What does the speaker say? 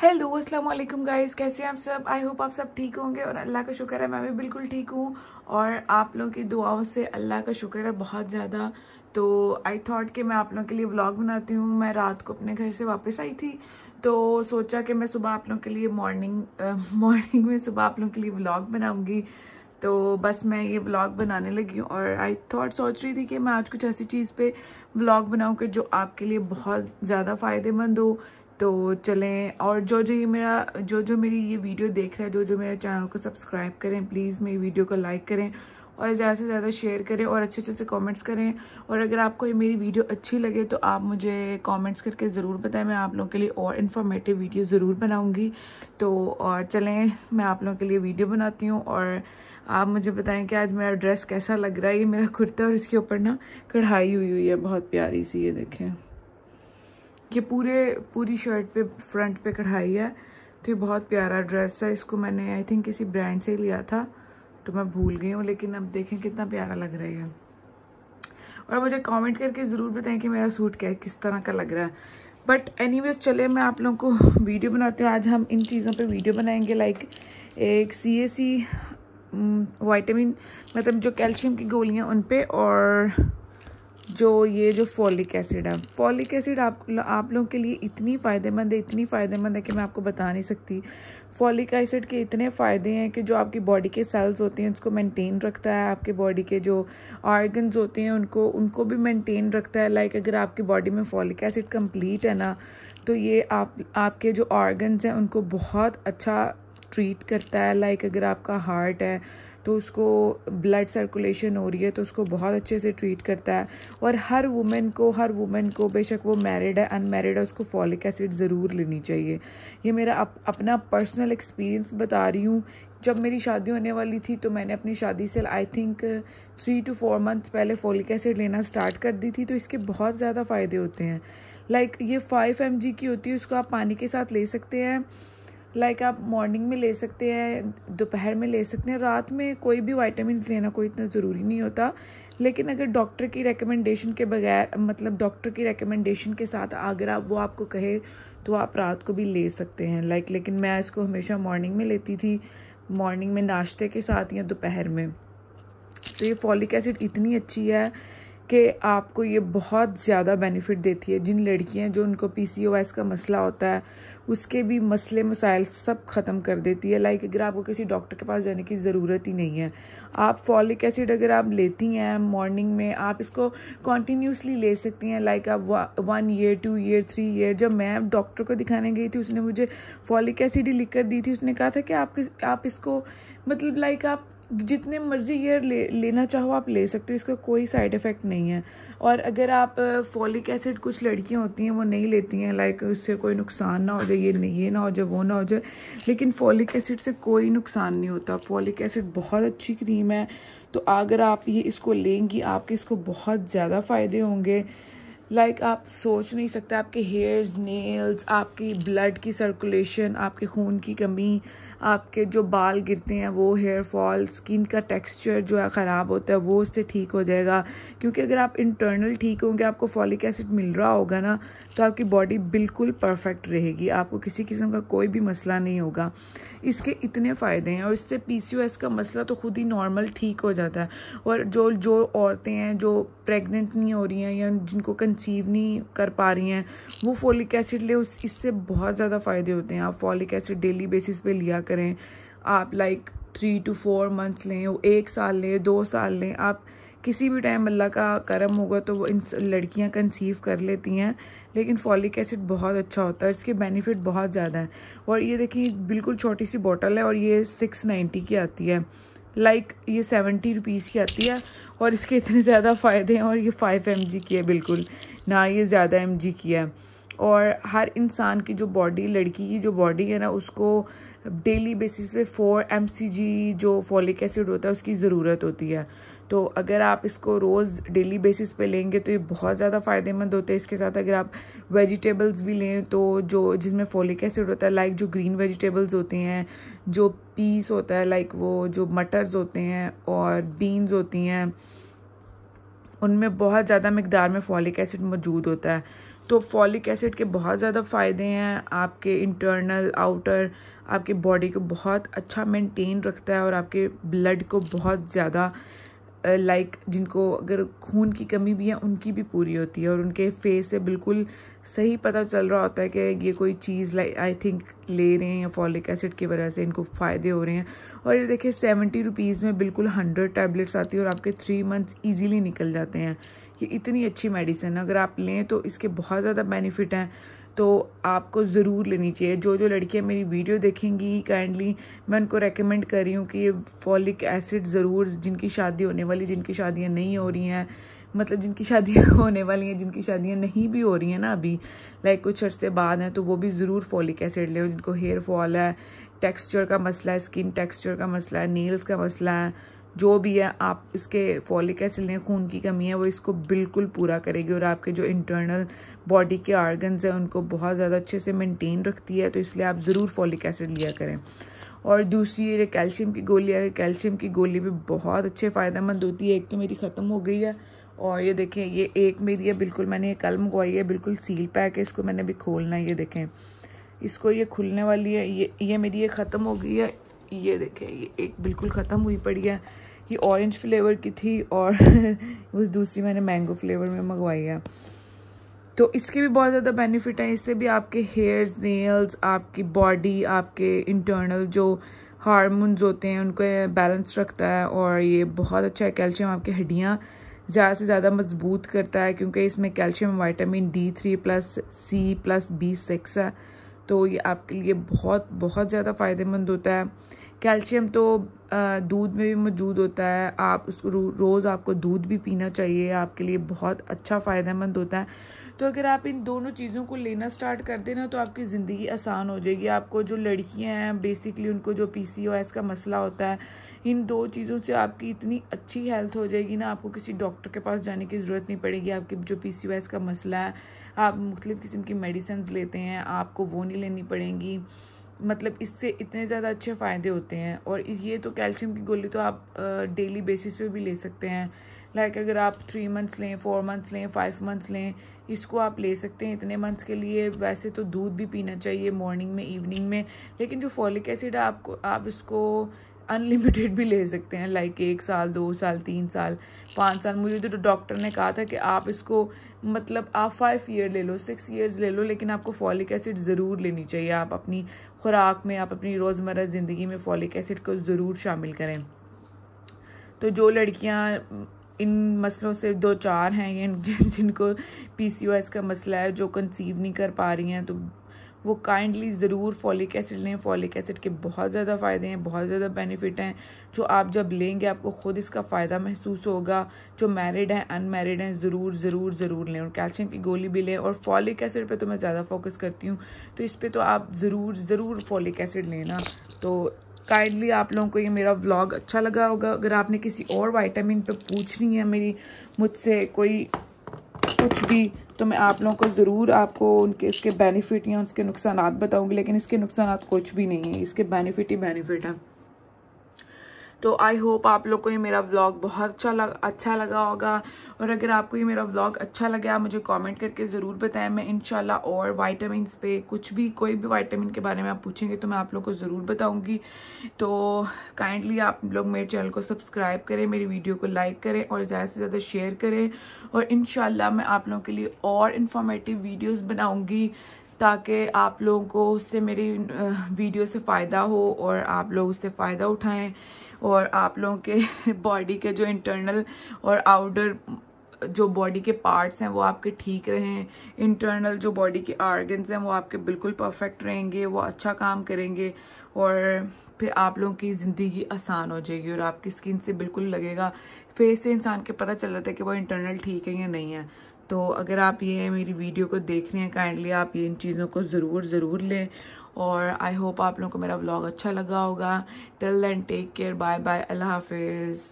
hello अस्सलाम वालेकुम guys कैसे हैं आप सब आई होप आप सब ठीक होंगे और अल्लाह का शुक्र है मैं भी बिल्कुल ठीक हूँ और आप लोगों की दुआओं से अल्लाह का शुक्र है बहुत ज़्यादा तो आई थॉट कि मैं आप लोगों के लिए व्लॉग बनाती हूँ मैं रात को अपने घर से वापस आई थी तो सोचा कि मैं सुबह आप लोगों के लिए मॉर्निंग मॉर्निंग में सुबह आप लोगों के लिए व्लॉग बनाऊँगी तो बस मैं ये ब्लॉग बनाने लगी हूँ और आई थॉट सोच रही थी कि मैं आज कुछ ऐसी चीज़ पे ब्लॉग बनाऊँ कि जो आपके लिए बहुत ज़्यादा फ़ायदेमंद हो तो चलें और जो जो ये मेरा जो जो मेरी ये वीडियो देख रहा है जो जो मेरे चैनल को सब्सक्राइब करें प्लीज़ मेरी वीडियो को लाइक करें और ज़्यादा से ज़्यादा शेयर करें और अच्छे अच्छे से कमेंट्स करें और अगर आपको ये मेरी वीडियो अच्छी लगे तो आप मुझे कमेंट्स करके ज़रूर बताएं मैं आप लोगों के लिए और इन्फॉर्मेटिव वीडियो ज़रूर बनाऊंगी तो और चलें मैं आप लोगों के लिए वीडियो बनाती हूँ और आप मुझे बताएं कि आज मेरा ड्रेस कैसा लग रहा है ये मेरा कुर्ता और इसके ऊपर ना कढ़ाई हुई हुई है बहुत प्यारी सी ये देखें ये पूरे पूरी शर्ट पे फ्रंट पे कढ़ाई है तो ये बहुत प्यारा ड्रेस है इसको मैंने आई थिंक किसी ब्रांड से लिया था तो मैं भूल गई हूँ लेकिन अब देखें कितना प्यारा लग रहा है और मुझे कमेंट करके ज़रूर बताएं कि मेरा सूट क्या है किस तरह का लग रहा है बट एनी चले मैं आप लोगों को वीडियो बनाती हूँ आज हम इन चीज़ों पर वीडियो बनाएंगे लाइक एक सी ए सी मतलब जो कैल्शियम की गोलियाँ उन पर और जो ये जो फॉलिक एसिड है फॉलिक एसिड आप आप लोगों के लिए इतनी फ़ायदेमंद है इतनी फ़ायदेमंद है कि मैं आपको बता नहीं सकती फॉलिक एसिड के इतने फ़ायदे हैं कि जो आपकी बॉडी के सेल्स होते हैं उसको मेंटेन रखता है आपके बॉडी के जो ऑर्गन्स होते हैं उनको उनको भी मेंटेन रखता है लाइक अगर आपकी बॉडी में फॉलिक एसिड कम्प्लीट है ना तो ये आप आपके जो ऑर्गन्स हैं उनको बहुत अच्छा ट्रीट करता है लाइक अगर आपका हार्ट है तो उसको ब्लड सर्कुलेशन हो रही है तो उसको बहुत अच्छे से ट्रीट करता है और हर वुमेन को हर वुमेन को बेशक वो मैरिड है अनमेरिड है उसको फॉलिक एसिड ज़रूर लेनी चाहिए ये मेरा अप, अपना पर्सनल एक्सपीरियंस बता रही हूँ जब मेरी शादी होने वाली थी तो मैंने अपनी शादी से I think three two four months पहले फोलिक एसिड लेना स्टार्ट कर दी थी तो इसके बहुत ज़्यादा फ़ायदे होते हैं लाइक like, ये फाइव एम की होती है उसको आप पानी के साथ ले सकते हैं लाइक like आप मॉर्निंग में ले सकते हैं दोपहर में ले सकते हैं रात में कोई भी वाइटामस लेना कोई इतना ज़रूरी नहीं होता लेकिन अगर डॉक्टर की रिकमेंडेशन के बगैर मतलब डॉक्टर की रिकमेंडेशन के साथ अगर आप वो आपको कहे तो आप रात को भी ले सकते हैं लाइक like, लेकिन मैं इसको हमेशा मॉर्निंग में लेती थी मॉर्निंग में नाश्ते के साथ या दोपहर में तो ये फॉलिक एसिड इतनी अच्छी है कि आपको ये बहुत ज़्यादा बेनिफिट देती है जिन लड़कियाँ जो उनको पीसीओएस का मसला होता है उसके भी मसले मसाइल सब ख़त्म कर देती है लाइक अगर आपको किसी डॉक्टर के पास जाने की ज़रूरत ही नहीं है आप फॉलिक एसिड अगर आप लेती हैं मॉर्निंग में आप इसको कॉन्टीन्यूसली ले सकती हैं लाइक आप one year two year three year जब मैं डॉक्टर को दिखाने गई थी उसने मुझे फॉलिक एसिड ही लिख कर दी थी उसने कहा था कि आप आप इसको मतलब लाइक आप जितने मर्ज़ी ईयर ले लेना चाहो आप ले सकते हो इसका कोई साइड इफ़ेक्ट नहीं है और अगर आप फॉलिक एसिड कुछ लड़कियां होती हैं वो नहीं लेती हैं लाइक उससे कोई नुकसान ना हो जाए ये नहीं ये ना हो जाए वो ना हो जाए लेकिन फॉलिक एसिड से कोई नुकसान नहीं होता फॉलिक एसिड बहुत अच्छी क्रीम है तो अगर आप ये इसको लेंगी आपके इसको बहुत ज़्यादा फ़ायदे होंगे लाइक like, आप सोच नहीं सकते आपके हेयर्स नेल्स आपकी ब्लड की सर्कुलेशन आपके खून की कमी आपके जो बाल गिरते हैं वो हेयर फॉल स्किन का टेक्सचर जो है ख़राब होता है वो उससे ठीक हो जाएगा क्योंकि अगर आप इंटरनल ठीक होंगे आपको फॉलिक एसिड मिल रहा होगा ना तो आपकी बॉडी बिल्कुल परफेक्ट रहेगी आपको किसी किस्म का कोई भी मसला नहीं होगा इसके इतने फ़ायदे हैं और इससे पी का मसला तो खुद ही नॉर्मल ठीक हो जाता है और जो जो औरतें हैं जो प्रेगनेंट नहीं हो रही हैं या जिनको कं कंसीव नहीं कर पा रही हैं वो फोलिक एसिड ले उस इससे बहुत ज़्यादा फ़ायदे होते हैं आप फॉलिक एसिड डेली बेसिस पे लिया करें आप like three two four months लें एक साल लें दो साल लें आप किसी भी टाइम अल्लाह का करम होगा तो वो इन लड़कियां कंसीव कर लेती हैं लेकिन फॉलिक एसिड बहुत अच्छा होता है इसके बेनिफिट बहुत ज़्यादा हैं और ये देखिए बिल्कुल छोटी सी बॉटल है और ये सिक्स नाइन्टी की आती है लाइक like, ये सेवेंटी रुपीज़ की आती है और इसके इतने ज़्यादा फ़ायदे हैं और ये फ़ाइव एम की है बिल्कुल ना ये ज़्यादा एम की है और हर इंसान की जो बॉडी लड़की की जो बॉडी है ना उसको डेली बेसिस पे फोर एम जो फॉलिक एसिड होता है उसकी ज़रूरत होती है तो अगर आप इसको रोज़ डेली बेसिस पे लेंगे तो ये बहुत ज़्यादा फ़ायदेमंद होते हैं इसके साथ अगर आप वेजिटेबल्स भी लें तो जो जिसमें फॉलिक एसिड होता है लाइक जो ग्रीन वेजिटेबल्स होते हैं जो पीस होता है लाइक वो जो मटर्स होते हैं और बीन्स होती हैं उनमें बहुत ज़्यादा मकदार में फॉलिक एसिड मौजूद होता है तो फॉलिक एसिड के बहुत ज़्यादा फ़ायदे हैं आपके इंटरनल आउटर आपके बॉडी को बहुत अच्छा मेंटेन रखता है और आपके ब्लड को बहुत ज़्यादा लाइक जिनको अगर खून की कमी भी है उनकी भी पूरी होती है और उनके फेस से बिल्कुल सही पता चल रहा होता है कि ये कोई चीज़ लाइक आई थिंक ले रहे हैं या फॉलिक एसिड की वजह से इनको फ़ायदे हो रहे हैं और ये देखिए सेवेंटी रुपीज़ में बिल्कुल हंड्रेड टैबलेट्स आती है और आपके थ्री मंथ्स ईजीली निकल जाते हैं ये इतनी अच्छी मेडिसिन है अगर आप लें तो इसके बहुत ज़्यादा बेनिफिट हैं तो आपको ज़रूर लेनी चाहिए जो जो लड़कियाँ मेरी वीडियो देखेंगी काइंडली मैं उनको रेकमेंड कर रही हूँ कि ये फॉलिक एसिड ज़रूर जिनकी शादी होने वाली जिनकी शादियाँ नहीं हो रही हैं मतलब जिनकी शादियाँ होने वाली हैं जिनकी शादियाँ नहीं भी हो रही हैं ना अभी लाइक कुछ अर्से बाद हैं तो वो भी ज़रूर फॉलिक एसिड ले जिनको हेयर फॉल है टेक्स्चर का मसला है स्किन टेक्स्चर का मसला है नेल्स का मसला है जो भी है आप इसके फॉलिक एसिड लें खून की कमी है वो इसको बिल्कुल पूरा करेगी और आपके जो इंटरनल बॉडी के ऑर्गन्स हैं उनको बहुत ज़्यादा अच्छे से मेनटेन रखती है तो इसलिए आप ज़रूर फॉलिक एसिड लिया करें और दूसरी ये कैल्शियम की गोली है कैल्शियम की गोली भी बहुत अच्छे फ़ायदेमंद होती है एक तो मेरी ख़त्म हो गई है और ये देखें ये एक मेरी है बिल्कुल मैंने ये कल मंगवाई है बिल्कुल सील पैक है इसको मैंने भी खोलना है ये देखें इसको ये खुलने वाली है ये ये मेरी ये ख़त्म हो गई है ये देखें ये एक बिल्कुल ख़त्म हुई पड़ी है ये ऑरेंज फ्लेवर की थी और उस दूसरी मैंने मैंगो फ्लेवर में मंगवाई है तो इसके भी बहुत ज़्यादा बेनिफिट हैं इससे भी आपके हेयर्स नेल्स आपकी बॉडी आपके इंटरनल जो हारमोन्स होते हैं उनको बैलेंस रखता है और ये बहुत अच्छा है कैल्शियम आपकी हड्डियाँ ज़्यादा से ज़्यादा मजबूत करता है क्योंकि इसमें calcium vitamin D three plus C plus B six है तो ये आपके लिए बहुत बहुत ज़्यादा फ़ायदेमंद होता है कैल्शियम तो दूध में भी मौजूद होता है आप उसको रोज़ आपको दूध भी पीना चाहिए आपके लिए बहुत अच्छा फ़ायदेमंद होता है तो अगर आप इन दोनों चीज़ों को लेना स्टार्ट कर देना तो आपकी ज़िंदगी आसान हो जाएगी आपको जो लड़कियां हैं बेसिकली उनको जो पीसीओएस का मसला होता है इन दो चीज़ों से आपकी इतनी अच्छी हेल्थ हो जाएगी ना आपको किसी डॉक्टर के पास जाने की ज़रूरत नहीं पड़ेगी आपकी जो पीसीओएस का मसला है आप मुख्तु किस्म की मेडिसिन लेते हैं आपको वो नहीं लेनी पड़ेंगी मतलब इससे इतने ज़्यादा अच्छे फ़ायदे होते हैं और ये तो कैल्शियम की गोली तो आप डेली बेसिस पे भी ले सकते हैं लाइक like अगर आप थ्री मंथ्स लें फोर मंथ्स लें फाइव मंथ्स लें इसको आप ले सकते हैं इतने मंथ्स के लिए वैसे तो दूध भी पीना चाहिए मॉर्निंग में इवनिंग में लेकिन जो फॉलिक एसिड है आपको आप इसको अनलिमिटेड भी ले सकते हैं लाइक एक साल दो साल तीन साल पाँच साल मुझे तो डॉक्टर ने कहा था कि आप इसको मतलब आप फाइव ईयर ले लो सिक्स ईयर्स ले लो लेकिन आपको फॉलिक एसिड ज़रूर लेनी चाहिए आप अपनी खुराक में आप अपनी रोज़मर्रा ज़िंदगी में फॉलिक एसिड को ज़रूर शामिल करें तो जो लड़कियाँ इन मसलों से दो चार हैं जिनको पी का मसला है जो कंसीव नहीं कर पा रही हैं तो वो काइंडली ज़रूर फॉलिक एसिड लें फॉलिक एसिड के बहुत ज़्यादा फ़ायदे हैं बहुत ज़्यादा बेनिफिट हैं जो आप जब लेंगे आपको ख़ुद इसका फ़ायदा महसूस होगा जो मैरिड हैं अनमेरिड हैं ज़रूर ज़रूर ज़रूर लें और कैल्शियम की गोली भी लें और फॉलिक एसिड पर तो मैं ज़्यादा फोकस करती हूँ तो इस पर तो आप ज़रूर ज़रूर फॉलिक एसिड लेना तो काइंडली आप लोगों को ये मेरा व्लॉग अच्छा लगा होगा अगर आपने किसी और वाइटामिन पे पूछनी है मेरी मुझसे कोई कुछ भी तो मैं आप लोगों को ज़रूर आपको उनके इसके बेनिफिट या उसके नुकसान बताऊँगी लेकिन इसके नुकसान कुछ भी नहीं है इसके बेनिफिट ही बेनिफिट हैं तो आई होप आप लोग को ये मेरा व्लॉग बहुत अच्छा लग अच्छा लगा होगा और अगर आपको ये मेरा व्लॉग अच्छा लगे आप मुझे कमेंट करके ज़रूर बताएं मैं इनशाला और वाइटामिन पे कुछ भी कोई भी वाइटामिन के बारे में आप पूछेंगे तो मैं आप लोग को ज़रूर बताऊँगी तो काइंडली आप लोग मेरे चैनल को सब्सक्राइब करें मेरी वीडियो को लाइक करें और ज़्यादा से ज़्यादा शेयर करें और इन मैं आप लोगों के लिए और इन्फॉर्मेटिव वीडियोज़ बनाऊँगी ताकि आप लोगों को उससे मेरी वीडियो से फ़ायदा हो और आप लोग उससे फ़ायदा उठाएं और आप लोगों के बॉडी के जो इंटरनल और आउटर जो बॉडी के पार्ट्स हैं वो आपके ठीक रहें इंटरनल जो बॉडी के आर्गन्स हैं वो आपके बिल्कुल परफेक्ट रहेंगे वो अच्छा काम करेंगे और फिर आप लोगों की ज़िंदगी आसान हो जाएगी और आपकी स्किन से बिल्कुल लगेगा फेस से इंसान के पता चल जाता है कि वो इंटरनल ठीक है या नहीं है तो अगर आप ये मेरी वीडियो को देख रहे हैं काइंडली आप ये इन चीज़ों को ज़रूर ज़रूर लें और आई होप आप लोगों को मेरा ब्लॉग अच्छा लगा होगा till then take care bye bye अल्लाह हाफिज़